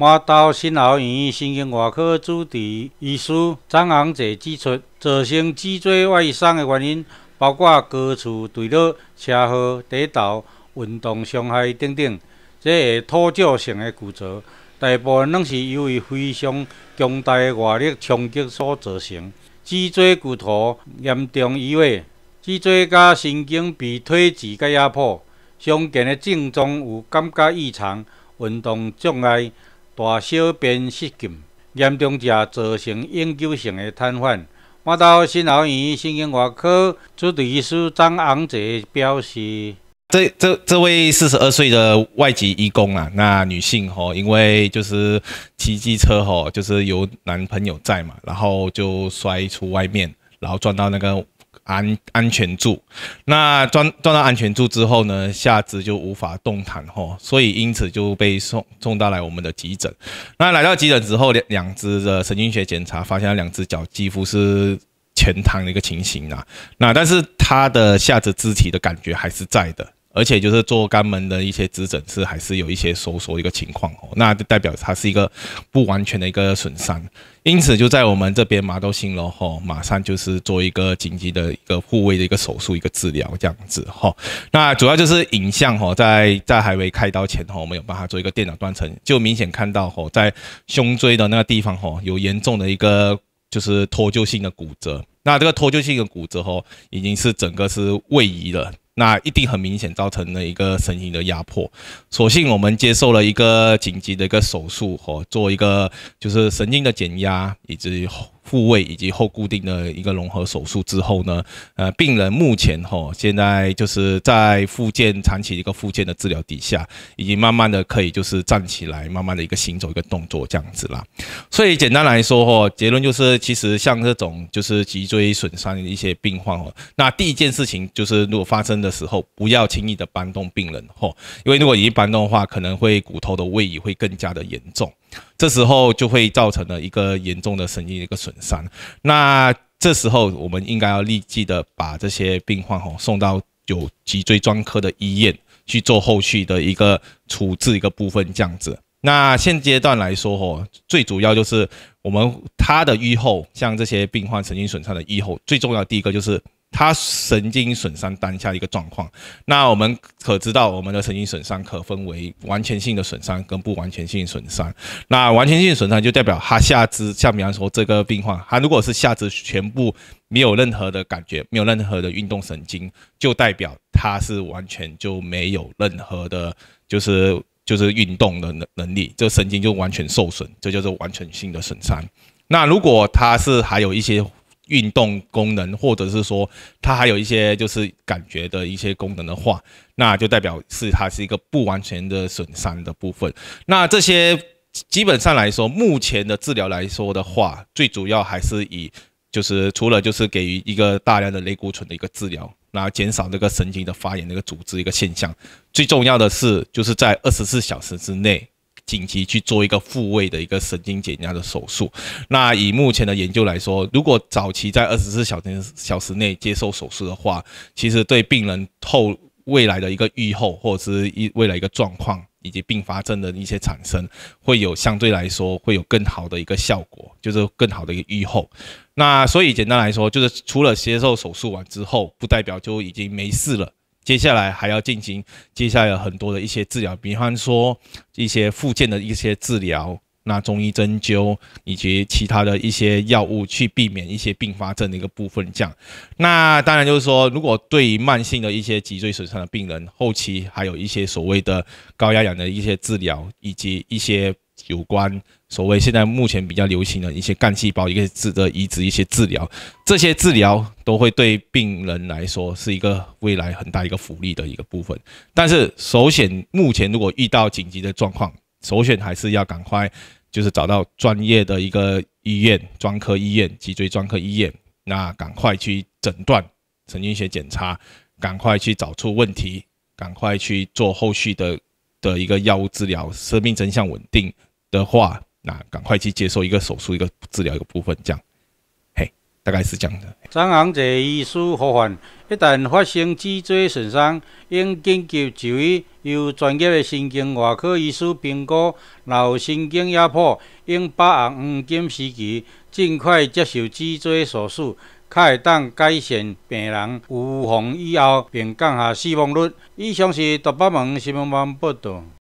马刀新豪医院神经外科主治医师张昂杰指出，造成脊椎外伤的原因，包括高处坠落、车祸、跌倒、运动伤害等等。即个脱臼性的骨折，大部分拢是由于非常强大的外力冲击所造成。脊椎骨头严重移位，脊椎甲神经被推挤和压迫，常见的症状有感觉异常、运动障碍。大小便失禁，严重者造成永久性的瘫痪。我到新老院神经外科主治医师张昂杰表示：，这这这位四十二岁的外籍义工啊，那女性吼，因为就是骑机车吼，就是有男朋友在嘛，然后就摔出外面，然后撞到那个。安安全柱，那撞撞到安全柱之后呢，下肢就无法动弹吼，所以因此就被送送到来我们的急诊。那来到急诊之后，两两只的神经学检查发现两只脚几乎是全瘫的一个情形啊，那但是他的下肢肢体的感觉还是在的。而且就是做肝门的一些指诊是还是有一些收缩一个情况哦，那就代表它是一个不完全的一个损伤，因此就在我们这边马兜心楼吼，马上就是做一个紧急的一个护位的一个手术一个治疗这样子哈。那主要就是影像哈，在在还未开刀前哈，我们有帮他做一个电脑断层，就明显看到哈，在胸椎的那个地方哈，有严重的一个就是脱臼性的骨折。那这个脱臼性的骨折哈，已经是整个是位移了。那一定很明显造成了一个神经的压迫，所幸我们接受了一个紧急的一个手术，哦，做一个就是神经的减压，以至于。复位以及后固定的一个融合手术之后呢，呃，病人目前吼现在就是在附件长期一个附件的治疗底下，已经慢慢的可以就是站起来，慢慢的一个行走一个动作这样子啦。所以简单来说吼，结论就是，其实像这种就是脊椎损伤的一些病患哦，那第一件事情就是，如果发生的时候不要轻易的搬动病人哦，因为如果你搬动的话，可能会骨头的位移会更加的严重。这时候就会造成了一个严重的神经一个损伤，那这时候我们应该要立即的把这些病患吼送到有脊椎专科的医院去做后续的一个处置一个部分这样子。那现阶段来说吼，最主要就是我们他的愈后，像这些病患神经损伤的愈后，最重要的第一个就是。他神经损伤当下的一个状况，那我们可知道，我们的神经损伤可分为完全性的损伤跟不完全性损伤。那完全性损伤就代表他下肢，像比方说这个病患，他如果是下肢全部没有任何的感觉，没有任何的运动神经，就代表他是完全就没有任何的，就是就是运动的能能力，这神经就完全受损，这就是完全性的损伤。那如果他是还有一些。运动功能，或者是说它还有一些就是感觉的一些功能的话，那就代表是它是一个不完全的损伤的部分。那这些基本上来说，目前的治疗来说的话，最主要还是以就是除了就是给予一个大量的类固醇的一个治疗，然后减少这个神经的发炎的一个组织一个现象。最重要的是就是在二十四小时之内。紧急去做一个复位的一个神经减压的手术。那以目前的研究来说，如果早期在二十四小时小时内接受手术的话，其实对病人后未来的一个预后或者是一未来一个状况以及并发症的一些产生，会有相对来说会有更好的一个效果，就是更好的一个预后。那所以简单来说，就是除了接受手术完之后，不代表就已经没事了。接下来还要进行，接下来有很多的一些治疗，比方说一些附件的一些治疗，那中医针灸以及其他的一些药物去避免一些并发症的一个部分这样，那当然就是说，如果对于慢性的一些脊椎损伤的病人，后期还有一些所谓的高压氧的一些治疗，以及一些有关。所谓现在目前比较流行的一些干细胞一个治的移植一些治疗，这些治疗都会对病人来说是一个未来很大一个福利的一个部分。但是首选目前如果遇到紧急的状况，首选还是要赶快就是找到专业的一个医院，专科医院，脊椎专科医院，那赶快去诊断，神经学检查，赶快去找出问题，赶快去做后续的的一个药物治疗。生命真相稳定的话。那赶快去接受一个手术、一个治疗一个部分，这样，嘿，大概是这样的。长虹者医师呼瀚，一旦发生脊椎损伤，应紧急就医，由专业的神经外科医师评估，若有神经压迫，应把握黄金时期尽快接受脊椎手术，卡会当改善病人无缝以后，并降下死亡率。以上是大八门新闻报道。